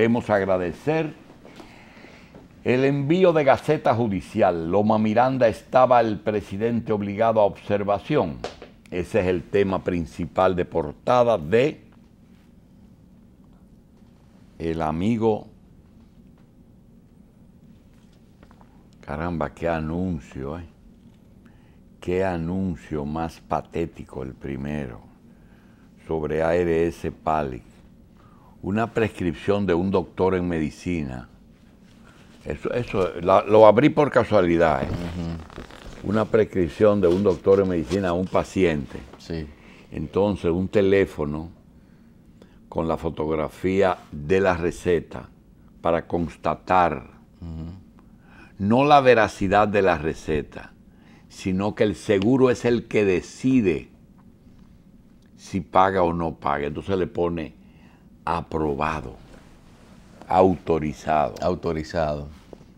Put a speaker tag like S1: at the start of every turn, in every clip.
S1: queremos agradecer el envío de Gaceta Judicial. Loma Miranda estaba el presidente obligado a observación. Ese es el tema principal de portada de el amigo. Caramba, qué anuncio, ¿eh? Qué anuncio más patético el primero sobre ARS Pali una prescripción de un doctor en medicina. Eso, eso lo abrí por casualidad. ¿eh? Una prescripción de un doctor en medicina a un paciente. Sí. Entonces, un teléfono con la fotografía de la receta para constatar no la veracidad de la receta, sino que el seguro es el que decide si paga o no paga. Entonces le pone aprobado, autorizado. Autorizado.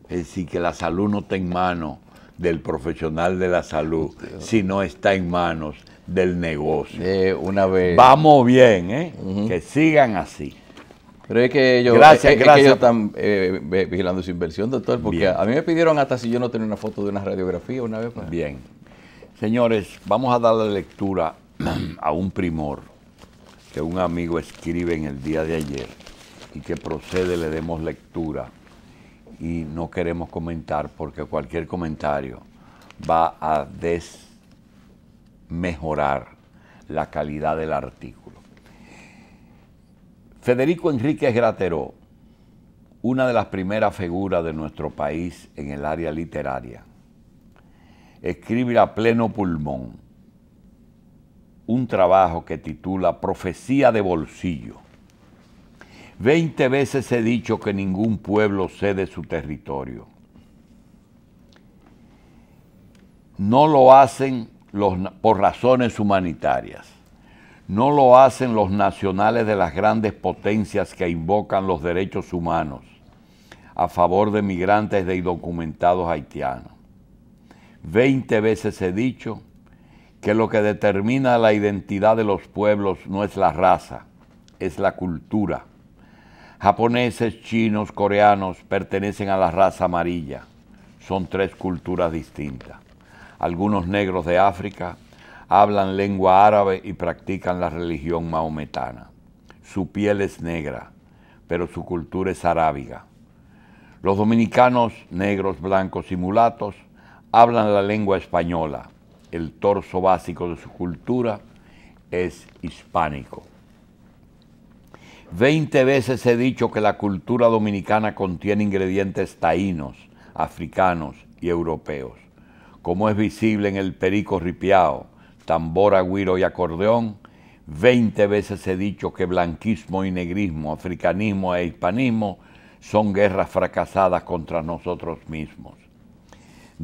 S1: Es decir, que la salud no está en manos del profesional de la salud, sino está en manos del negocio. una vez. Vamos bien, ¿eh? Que sigan así. Pero es que ellos, gracias, gracias. están eh, vigilando su inversión, doctor, porque a mí me pidieron hasta si yo no tenía una foto de una radiografía una vez. Pues. Bien. Señores, vamos a dar la lectura a un primor que un amigo escribe en el día de ayer y que procede le demos lectura y no queremos comentar porque cualquier comentario va a desmejorar la calidad del artículo. Federico Enrique Grateró, una de las primeras figuras de nuestro país en el área literaria, escribe a pleno pulmón un trabajo que titula Profecía de Bolsillo. Veinte veces he dicho que ningún pueblo cede su territorio. No lo hacen los, por razones humanitarias. No lo hacen los nacionales de las grandes potencias que invocan los derechos humanos a favor de migrantes de indocumentados haitianos. Veinte veces he dicho que lo que determina la identidad de los pueblos no es la raza, es la cultura. Japoneses, chinos, coreanos pertenecen a la raza amarilla. Son tres culturas distintas. Algunos negros de África hablan lengua árabe y practican la religión maometana. Su piel es negra, pero su cultura es arábiga. Los dominicanos, negros, blancos y mulatos hablan la lengua española, el torso básico de su cultura es hispánico. Veinte veces he dicho que la cultura dominicana contiene ingredientes taínos, africanos y europeos, como es visible en el perico ripiao, tambor, agüiro y acordeón. Veinte veces he dicho que blanquismo y negrismo, africanismo e hispanismo son guerras fracasadas contra nosotros mismos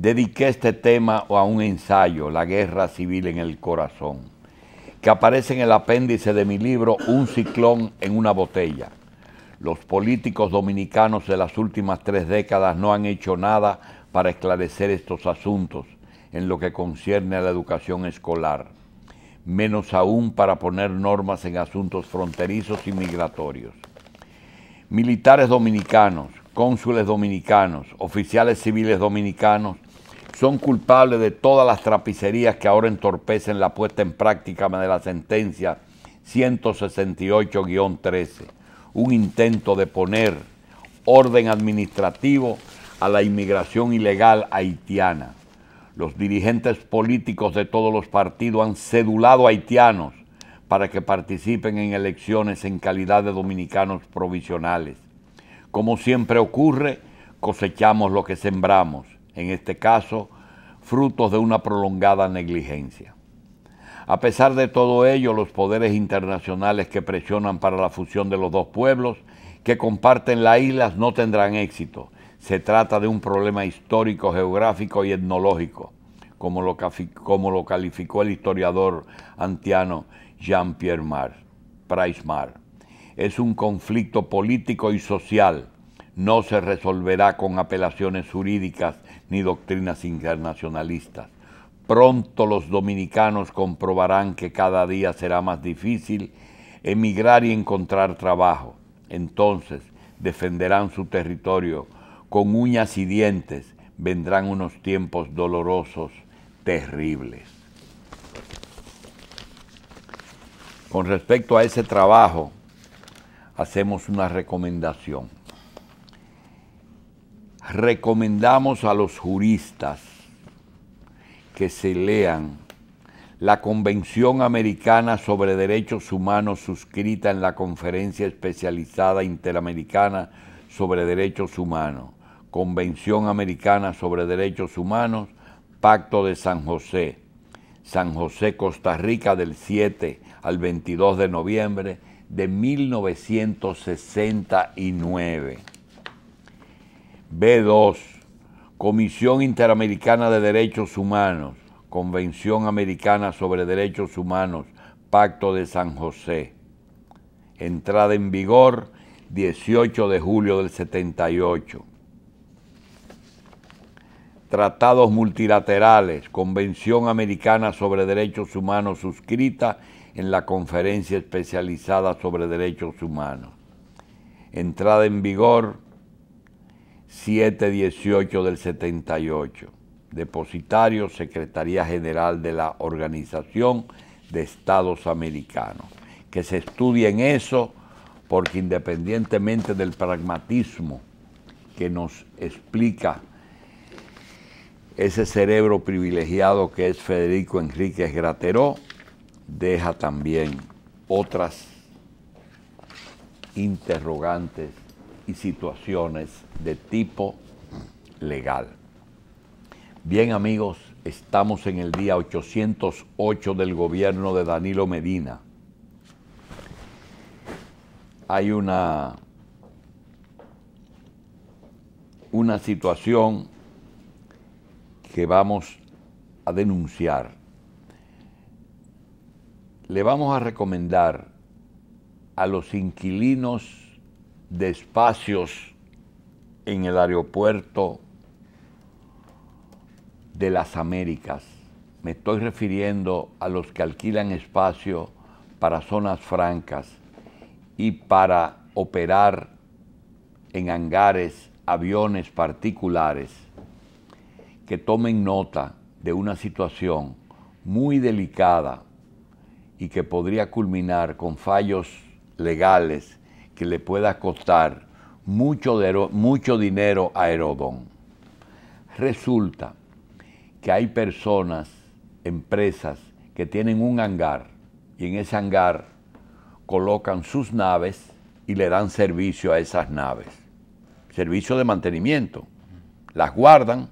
S1: dediqué este tema a un ensayo, La guerra civil en el corazón, que aparece en el apéndice de mi libro Un ciclón en una botella. Los políticos dominicanos de las últimas tres décadas no han hecho nada para esclarecer estos asuntos en lo que concierne a la educación escolar, menos aún para poner normas en asuntos fronterizos y migratorios. Militares dominicanos, cónsules dominicanos, oficiales civiles dominicanos son culpables de todas las trapicerías que ahora entorpecen la puesta en práctica de la sentencia 168-13, un intento de poner orden administrativo a la inmigración ilegal haitiana. Los dirigentes políticos de todos los partidos han cedulado a haitianos para que participen en elecciones en calidad de dominicanos provisionales. Como siempre ocurre, cosechamos lo que sembramos en este caso, frutos de una prolongada negligencia. A pesar de todo ello, los poderes internacionales que presionan para la fusión de los dos pueblos que comparten las islas no tendrán éxito. Se trata de un problema histórico, geográfico y etnológico, como lo, calificó el historiador antiano Jean-Pierre Price Mar. Es un conflicto político y social. No se resolverá con apelaciones jurídicas ni doctrinas internacionalistas. Pronto los dominicanos comprobarán que cada día será más difícil emigrar y encontrar trabajo. Entonces defenderán su territorio con uñas y dientes. Vendrán unos tiempos dolorosos, terribles. Con respecto a ese trabajo, hacemos una recomendación recomendamos a los juristas que se lean la Convención Americana sobre Derechos Humanos suscrita en la Conferencia Especializada Interamericana sobre Derechos Humanos, Convención Americana sobre Derechos Humanos, Pacto de San José, San José, Costa Rica del 7 al 22 de noviembre de 1969. B2, Comisión Interamericana de Derechos Humanos, Convención Americana sobre Derechos Humanos, Pacto de San José. Entrada en vigor 18 de julio del 78. Tratados multilaterales, Convención Americana sobre Derechos Humanos suscrita en la Conferencia Especializada sobre Derechos Humanos. Entrada en vigor 718 del 78, depositario Secretaría General de la Organización de Estados Americanos. Que se en eso porque independientemente del pragmatismo que nos explica ese cerebro privilegiado que es Federico Enríquez Grateró, deja también otras interrogantes y situaciones de tipo legal. Bien amigos, estamos en el día 808 del gobierno de Danilo Medina. Hay una, una situación que vamos a denunciar. Le vamos a recomendar a los inquilinos de espacios en el aeropuerto de las Américas. Me estoy refiriendo a los que alquilan espacio para zonas francas y para operar en hangares aviones particulares que tomen nota de una situación muy delicada y que podría culminar con fallos legales que le pueda costar mucho, de, mucho dinero a Herodón. Resulta que hay personas, empresas, que tienen un hangar y en ese hangar colocan sus naves y le dan servicio a esas naves. Servicio de mantenimiento. Las guardan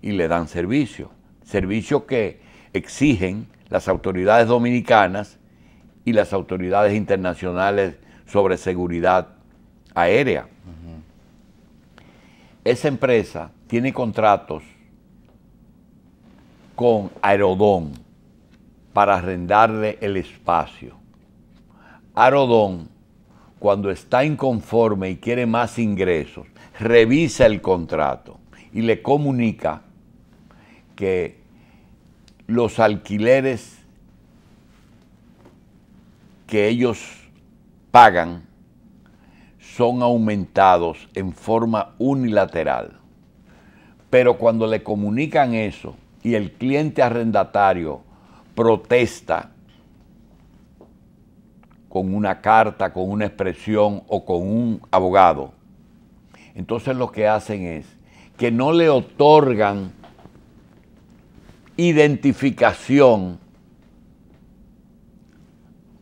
S1: y le dan servicio. Servicio que exigen las autoridades dominicanas y las autoridades internacionales sobre seguridad aérea. Esa empresa tiene contratos con Aerodón para arrendarle el espacio. Aerodón, cuando está inconforme y quiere más ingresos, revisa el contrato y le comunica que los alquileres que ellos pagan son aumentados en forma unilateral. Pero cuando le comunican eso y el cliente arrendatario protesta con una carta, con una expresión o con un abogado, entonces lo que hacen es que no le otorgan identificación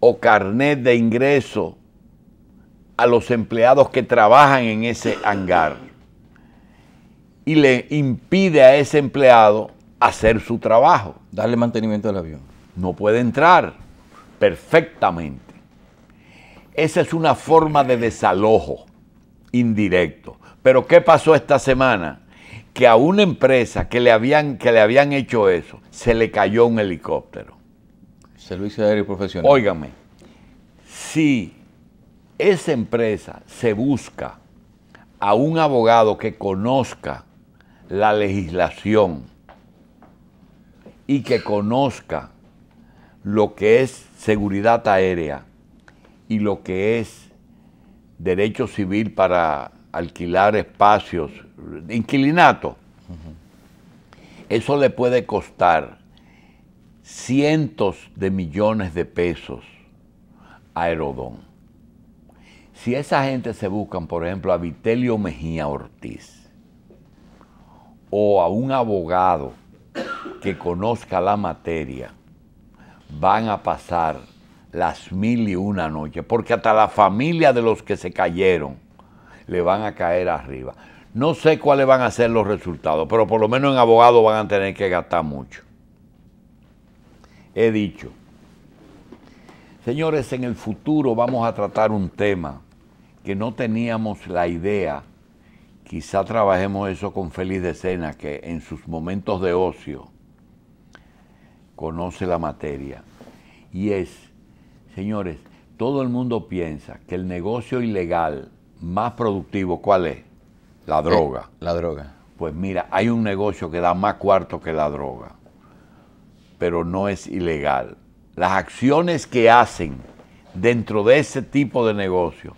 S1: o carnet de ingreso a los empleados que trabajan en ese hangar y le impide a ese empleado hacer su trabajo. Darle mantenimiento al avión. No puede entrar perfectamente. Esa es una forma de desalojo indirecto. Pero ¿qué pasó esta semana? Que a una empresa que le habían, que le habían hecho eso, se le cayó un helicóptero. Servicio aéreo profesional. Óigame, sí esa empresa se busca a un abogado que conozca la legislación y que conozca lo que es seguridad aérea y lo que es derecho civil para alquilar espacios, inquilinato. Eso le puede costar cientos de millones de pesos a Aerodón. Si esa gente se buscan, por ejemplo, a Vitelio Mejía Ortiz o a un abogado que conozca la materia, van a pasar las mil y una noches, porque hasta la familia de los que se cayeron le van a caer arriba. No sé cuáles van a ser los resultados, pero por lo menos en abogado van a tener que gastar mucho. He dicho, señores, en el futuro vamos a tratar un tema que no teníamos la idea, quizá trabajemos eso con Félix de que en sus momentos de ocio conoce la materia. Y es, señores, todo el mundo piensa que el negocio ilegal más productivo, ¿cuál es? La eh, droga. la droga. Pues mira, hay un negocio que da más cuarto que la droga, pero no es ilegal. Las acciones que hacen dentro de ese tipo de negocio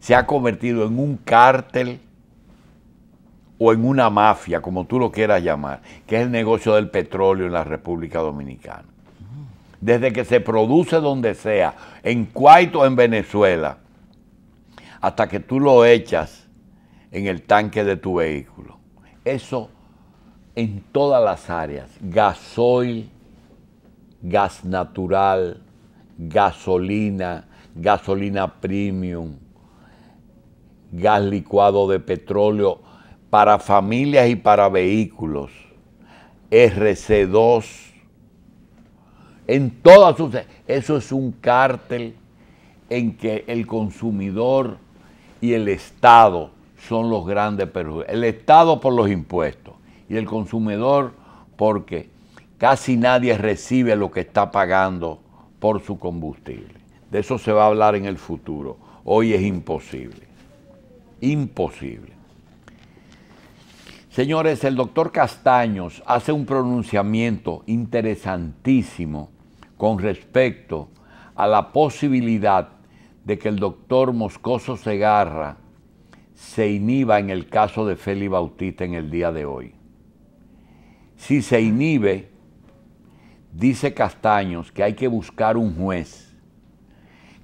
S1: se ha convertido en un cártel o en una mafia, como tú lo quieras llamar, que es el negocio del petróleo en la República Dominicana. Desde que se produce donde sea, en Cuaito o en Venezuela, hasta que tú lo echas en el tanque de tu vehículo. Eso en todas las áreas, gasoil, gas natural, gasolina, gasolina premium, gas licuado de petróleo para familias y para vehículos, RC2, en todas sus... Eso es un cártel en que el consumidor y el Estado son los grandes perjudicados. El Estado por los impuestos y el consumidor porque casi nadie recibe lo que está pagando por su combustible. De eso se va a hablar en el futuro. Hoy es imposible. Imposible. Señores, el doctor Castaños hace un pronunciamiento interesantísimo con respecto a la posibilidad de que el doctor Moscoso Segarra se inhiba en el caso de Feli Bautista en el día de hoy. Si se inhibe, dice Castaños que hay que buscar un juez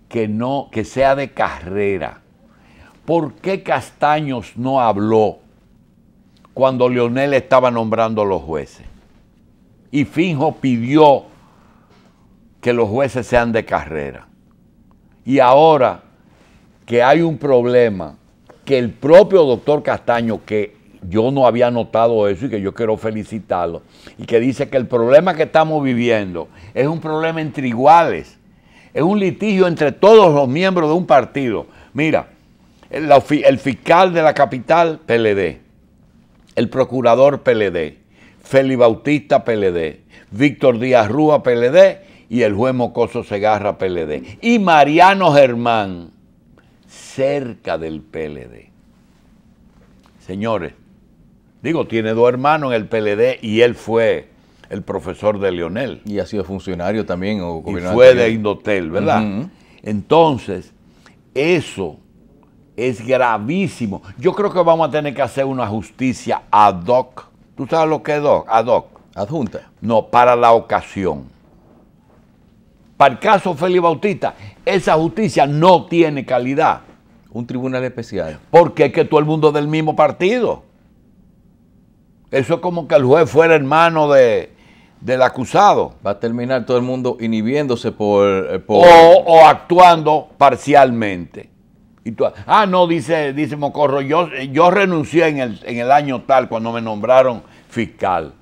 S1: que no que sea de carrera ¿Por qué Castaños no habló cuando Leonel estaba nombrando a los jueces? Y Finjo pidió que los jueces sean de carrera. Y ahora que hay un problema, que el propio doctor Castaño, que yo no había notado eso y que yo quiero felicitarlo, y que dice que el problema que estamos viviendo es un problema entre iguales, es un litigio entre todos los miembros de un partido. Mira, el, fiscal de la capital, PLD, el procurador PLD, Félix Bautista PLD, Víctor Díaz Rúa PLD y el juez Mocoso Segarra PLD. Y Mariano Germán, cerca del PLD. Señores, digo, tiene dos hermanos en el PLD y él fue el profesor de Leonel. Y ha sido funcionario también. O y fue de Indotel, ¿verdad? Entonces, eso es gravísimo. Yo creo que vamos a tener que hacer una justicia ad hoc. ¿Tú sabes lo que es ad hoc? Adjunta. No, para la ocasión. Para el caso Félix Bautista, esa justicia no tiene calidad. Un tribunal especial. Porque es que todo el mundo del mismo partido. Eso es como que el juez fuera hermano de, del acusado. Va a terminar todo el mundo inhibiéndose por... Eh, o actuando parcialmente ah, no, dice, dice Mocorro, yo, yo renuncié en el, año tal cuando me nombraron fiscal.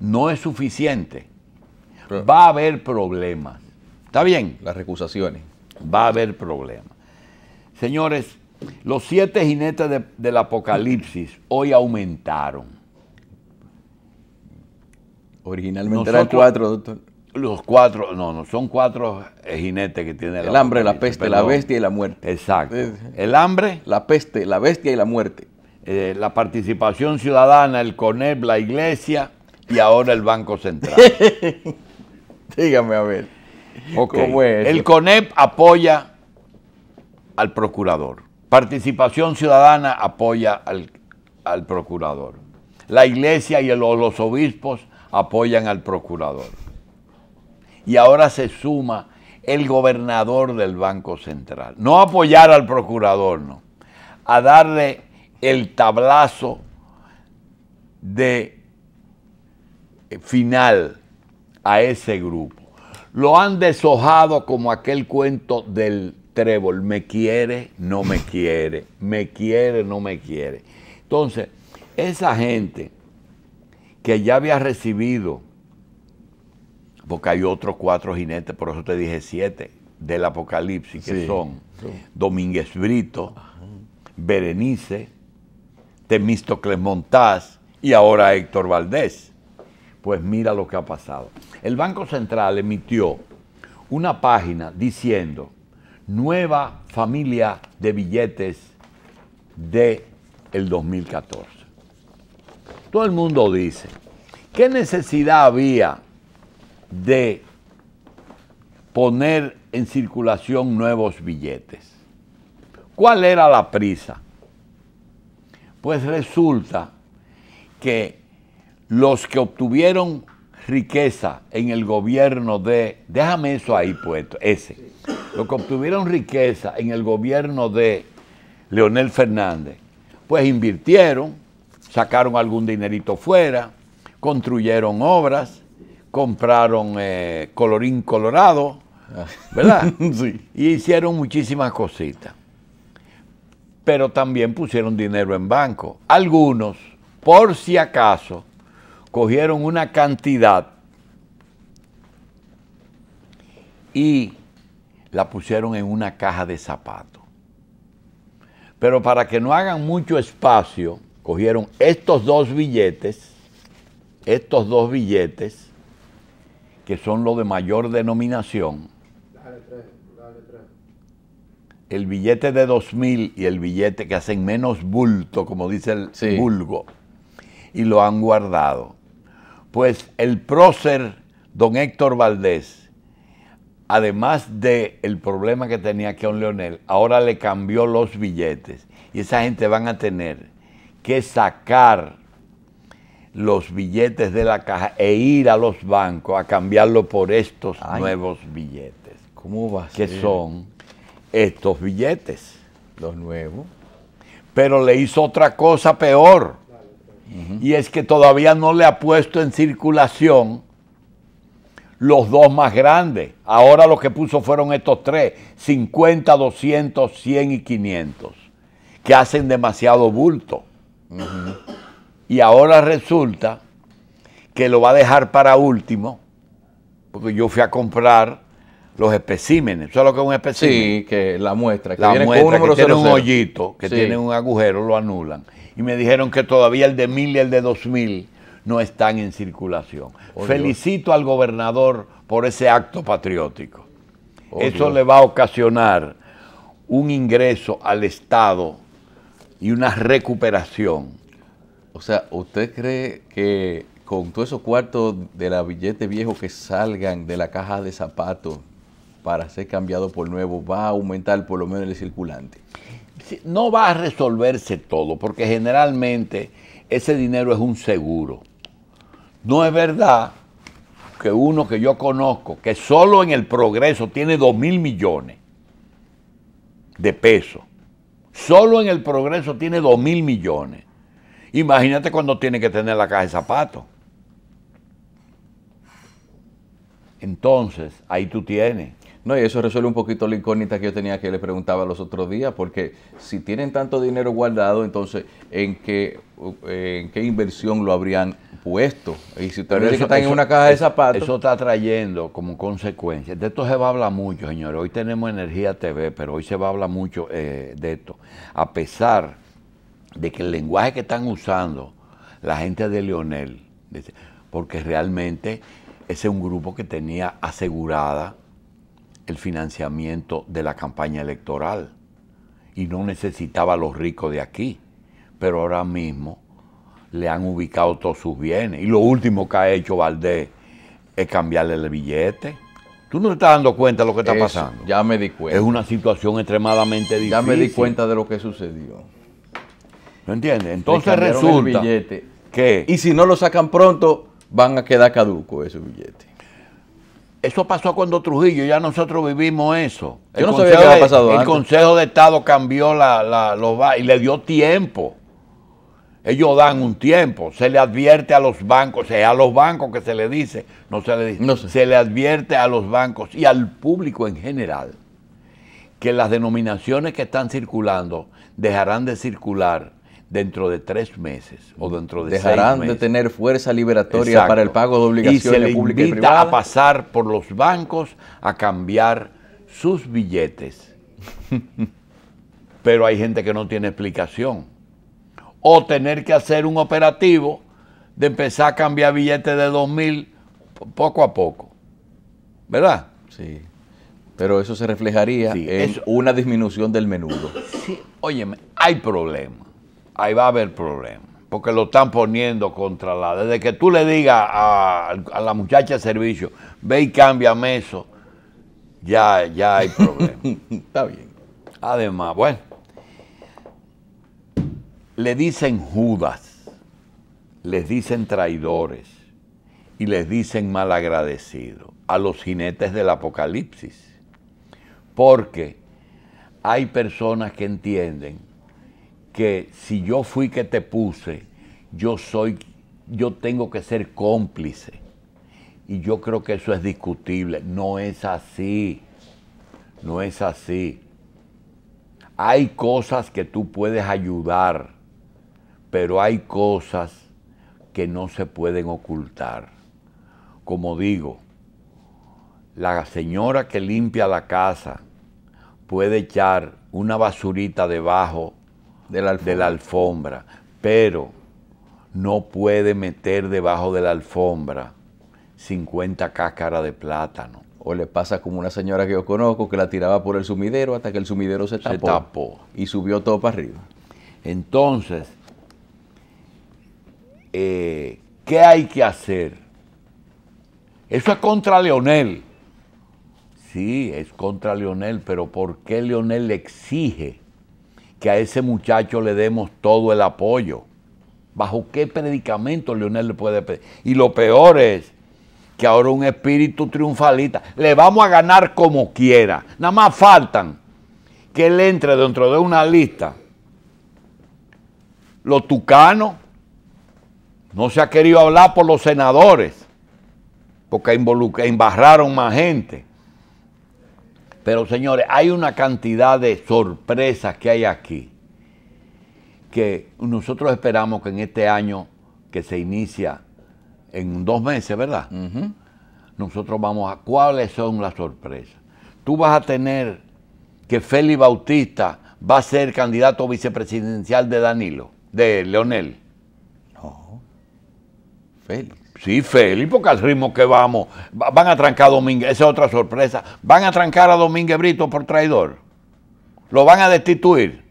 S1: No es suficiente. Va a haber problemas. ¿Está bien? Las recusaciones. Va a haber problemas. Señores, los siete jinetes del apocalipsis hoy aumentaron. Originalmente eran cuatro, doctor. Los cuatro, no, no, son cuatro jinetes que tiene el hambre, la peste, la bestia y la muerte. Exacto. El hambre, la peste, la bestia y la muerte. Eh, la participación ciudadana, el CONEP, la iglesia y ahora el Banco Central. Dígame a ver. el CONEP apoya al procurador. Participación ciudadana apoya al, procurador. La iglesia y los obispos apoyan al procurador y ahora se suma el gobernador del Banco Central. No apoyar al procurador, no. A darle el tablazo de eh, final a ese grupo. Lo han deshojado como aquel cuento del trébol, me quiere, no me quiere, me quiere, no me quiere. Entonces, esa gente que ya había recibido porque hay otros cuatro jinetes, por eso te dije siete, del Apocalipsis, que son Domínguez Brito, Berenice, Temístocles Montaz y ahora Héctor Valdés. Pues mira lo que ha pasado. El Banco Central emitió una página diciendo nueva familia de billetes de el 2014. Todo el mundo dice, ¿qué necesidad había de poner en circulación nuevos billetes. ¿Cuál era la prisa? Pues resulta que los que obtuvieron riqueza en el gobierno de, déjame eso ahí puesto, ese, los que obtuvieron riqueza en el gobierno de Leonel Fernández, pues invirtieron, sacaron algún dinerito fuera, construyeron obras, compraron eh, colorín colorado, ¿verdad? sí. Y hicieron muchísimas cositas. Pero también pusieron dinero en banco. Algunos, por si acaso, cogieron una cantidad y la pusieron en una caja de zapatos. Pero para que no hagan mucho espacio, cogieron estos dos billetes, estos dos billetes, que son los de mayor denominación, el billete de 2000 y el billete que hacen menos bulto, como dice el vulgo, y lo han guardado. Pues el prócer, don Héctor Valdés, además del el problema que tenía con Leonel, ahora le cambió los billetes. Y esa gente van a tener que sacar los billetes de la caja e ir a los bancos a cambiarlo por estos nuevos billetes. ¿Cómo va a Que son estos billetes. Los nuevos. Pero le hizo otra cosa peor. Y es que todavía no le ha puesto en circulación los dos más grandes. Ahora lo que puso fueron estos tres, 50, 200, 100 y 500, que hacen demasiado bulto. Y ahora resulta que lo va a dejar para último, porque yo fui a comprar los especímenes. ¿Sabes lo que es un especímen? Sí, que la muestra. Que que tiene un hoyito, que tiene un agujero, lo anulan. Y me dijeron que todavía el de mil y el de dos mil no están en circulación. Oh, Felicito al gobernador por ese acto patriótico. Oh, Eso le va a ocasionar un ingreso al Estado y una recuperación o sea, ¿usted cree que con todos esos cuartos de la billete viejo que salgan de la caja de zapatos para ser cambiado por nuevo, va a aumentar por lo menos el circulante? No va a resolverse todo, porque generalmente ese dinero es un seguro. No es verdad que uno que yo conozco, que solo en el progreso tiene 2 mil millones de pesos, solo en el progreso tiene 2 mil millones Imagínate cuando tiene que tener la caja de zapatos. Entonces, ahí tú tienes. No, y eso resuelve un poquito la incógnita que yo tenía que le preguntaba los otros días, porque si tienen tanto dinero guardado, entonces, ¿en qué, en qué inversión lo habrían puesto? Y si ustedes están en una caja de zapatos. Eso está trayendo como consecuencia. De esto se va a hablar mucho, señores. Hoy tenemos Energía TV, pero hoy se va a hablar mucho eh, de esto. A pesar de que el lenguaje que están usando la gente de Leonel, porque realmente ese es un grupo que tenía asegurada el financiamiento de la campaña electoral y no necesitaba a los ricos de aquí, pero ahora mismo le han ubicado todos sus bienes y lo último que ha hecho Valdés es cambiarle el billete. Tú no te estás dando cuenta de lo que está pasando. Ya me di cuenta. Es una situación extremadamente difícil. Ya me di cuenta de lo que sucedió. ¿No entiendes? Entonces resulta que... Y si no lo sacan pronto, van a quedar caduco esos billetes. Eso pasó cuando Trujillo, ya nosotros vivimos eso. Yo el no sabía que había pasado El Consejo de Estado cambió la, la y le dio tiempo. Ellos dan un tiempo, se le advierte a los bancos, es eh, a los bancos que se le dice, no se le dice, se le advierte a los bancos y al público en general que las denominaciones que están circulando dejarán de circular dentro de tres meses o mm. dentro de Dejarán seis meses. de tener fuerza liberatoria para el pago de obligaciones y se públicas a pasar por los bancos a cambiar sus billetes. Pero hay gente que no tiene explicación. O tener que hacer un operativo de empezar a cambiar billetes de 2.000 poco a poco. ¿Verdad? Sí. Pero eso se reflejaría sí, en una disminución del menudo. Sí, óyeme, hay problemas ahí va a haber problema, porque lo están poniendo contra la... Desde que tú le digas a, la muchacha de servicio, ve y cámbiame eso, ya, ya hay problema. Está bien. Además, bueno, le dicen Judas, les dicen traidores y les dicen malagradecidos a los jinetes del Apocalipsis, porque hay personas que entienden que si yo fui que te puse, yo soy, yo tengo que ser cómplice. Y yo creo que eso es discutible. No es así. No es así. Hay cosas que tú puedes ayudar, pero hay cosas que no se pueden ocultar. Como digo, la señora que limpia la casa puede echar una basurita debajo de la alfombra, pero no puede meter debajo de la alfombra 50 cáscaras de plátano. O le pasa como una señora que yo conozco que la tiraba por el sumidero hasta que el sumidero se tapó. Y subió todo para arriba. Entonces, eh, ¿qué hay que hacer? Eso es contra Leonel. Sí, es contra Leonel, pero ¿por qué Leonel le exige que a ese muchacho le demos todo el apoyo. ¿Bajo qué predicamento Leonel le puede pedir? Y lo peor es que ahora un espíritu triunfalista, le vamos a ganar como quiera. Nada más faltan que él entre dentro de una lista. Los tucanos, no se ha querido hablar por los senadores, porque embarraron más gente. Pero señores, hay una cantidad de sorpresas que hay aquí que nosotros esperamos que en este año que se inicia en dos meses, ¿verdad? Nosotros vamos a cuáles son las sorpresas. Tú vas a tener que Félix Bautista va a ser candidato vicepresidencial de Danilo, de Leonel. No. Félix. Sí, Felipe, porque al ritmo que vamos, van a trancar a Domínguez, esa es otra sorpresa. Van a trancar a Domínguez Brito por traidor. Lo van a destituir.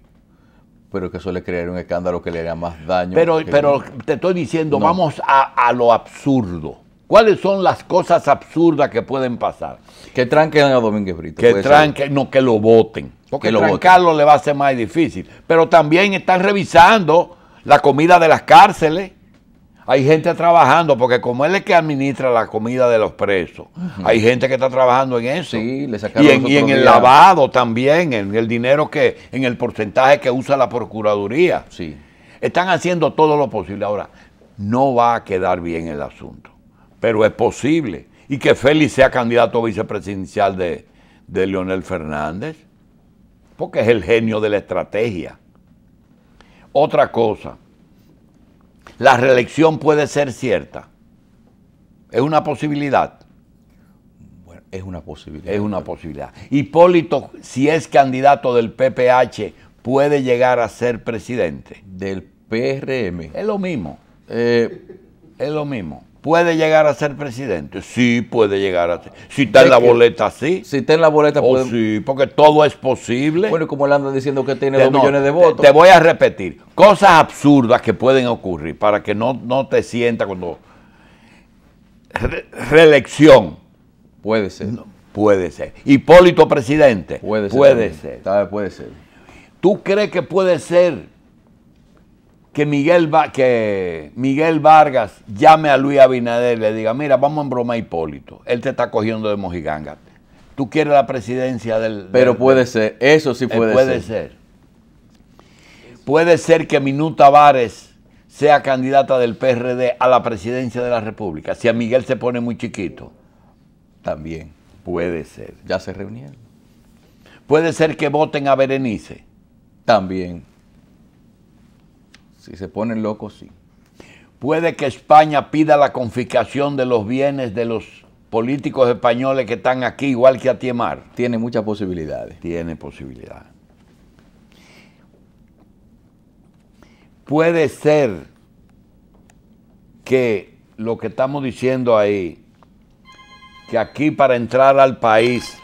S1: Pero que eso le crearía un escándalo que le haría más daño. Pero, pero te estoy diciendo, vamos a, lo absurdo. ¿Cuáles son las cosas absurdas que pueden pasar? Que tranquen a Domínguez Brito. Que tranquen, no, que lo voten. Porque lo trancarlo le va a ser más difícil. Pero también están revisando la comida de las cárceles hay gente trabajando, porque como él es que administra la comida de los presos, hay gente que está trabajando en eso. y en, el lavado también, en el dinero que, en el porcentaje que usa la Procuraduría. Sí. Están haciendo todo lo posible. Ahora, no va a quedar bien el asunto, pero es posible. Y que Félix sea candidato a vicepresidencial de, de Leonel Fernández, porque es el genio de la estrategia. Otra cosa, la reelección puede ser cierta. Es una posibilidad. Bueno, es una posibilidad. Es una posibilidad. Hipólito, si es candidato del PPH, puede llegar a ser presidente. Del PRM. Es lo mismo. Eh, es lo mismo. ¿Puede llegar a ser presidente? Sí, puede llegar a ser. Si está en la boleta, sí. Si está en la boleta, oh, sí, porque todo es posible. Bueno, y como él anda diciendo que tiene dos millones de votos. Te, voy a repetir. Cosas absurdas que pueden ocurrir para que no, te sienta cuando... reelección. Puede ser. puede ser. Hipólito presidente. Puede ser. Puede ser. Puede ser. ¿Tú crees que puede ser que Miguel, que Miguel Vargas llame a Luis Abinader y le diga, mira, vamos en broma Hipólito, él te está cogiendo de mojiganga. Tú quieres la presidencia del... Pero puede ser, eso sí eh, puede, puede ser. Puede ser que Minuta Vares sea candidata del PRD a la presidencia de la República. Si a Miguel se pone muy chiquito, también. Puede ser. Ya se reunieron. Puede ser que voten a Berenice. También. Si se ponen locos, sí. Puede que España pida la confiscación de los bienes de los políticos españoles que están aquí, igual que a Tiemar. Tiene muchas posibilidades. Tiene posibilidades. Puede ser que lo que estamos diciendo ahí, que aquí para entrar al país,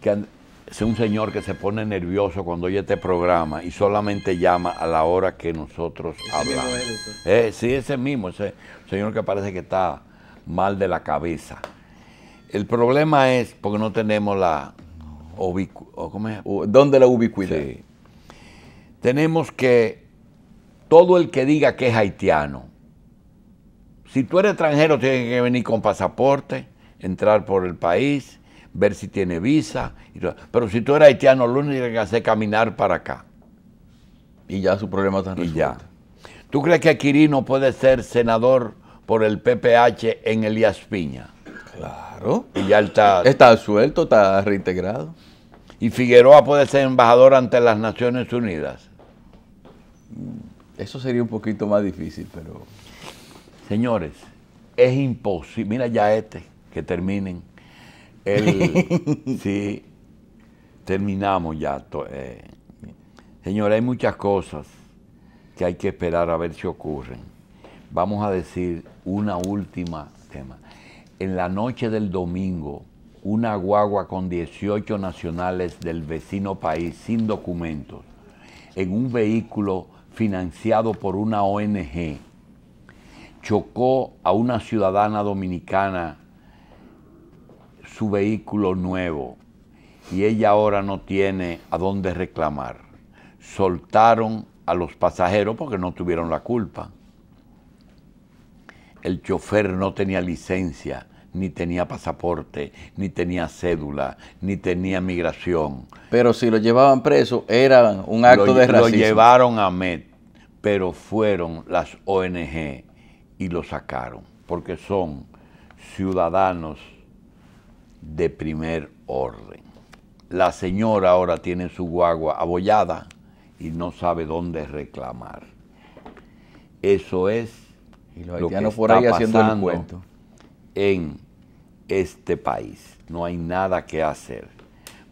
S1: que es un señor que se pone nervioso cuando oye este programa y solamente llama a la hora que nosotros hablamos. Pues. Eh, sí, ese mismo, ese señor que parece que está mal de la cabeza. El problema es porque no tenemos la ubicuidad. ¿Dónde la ubicuidad? Tenemos que todo el que diga que es haitiano, si tú eres extranjero, tienes que venir con pasaporte, entrar por el país ver si tiene visa. Pero si tú eres haitiano, lo único que hace es caminar para acá. Y ya su problema está resuelto. ¿Tú crees que Quirino puede ser senador por el PPH en Elías Piña? Claro. Y ya está. Está suelto, está reintegrado. ¿Y Figueroa puede ser embajador ante las Naciones Unidas? Eso sería un poquito más difícil, pero. Señores, es imposible. Mira ya este, que terminen. sí, terminamos ya. Eh, señora, hay muchas cosas que hay que esperar a ver si ocurren. Vamos a decir una última tema. En la noche del domingo, una guagua con 18 nacionales del vecino país sin documentos, en un vehículo financiado por una ONG, chocó a una ciudadana dominicana su vehículo nuevo y ella ahora no tiene a dónde reclamar. Soltaron a los pasajeros porque no tuvieron la culpa. El chofer no tenía licencia, ni tenía pasaporte, ni tenía cédula, ni tenía migración. Pero si lo llevaban preso, era un acto de racismo. Lo llevaron a Met, pero fueron las ONG y lo sacaron, porque son ciudadanos de primer orden. La señora ahora tiene su guagua abollada y no sabe dónde reclamar. Eso es lo que está ahí en este país. No hay nada que hacer.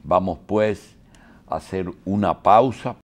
S1: Vamos pues a hacer una pausa.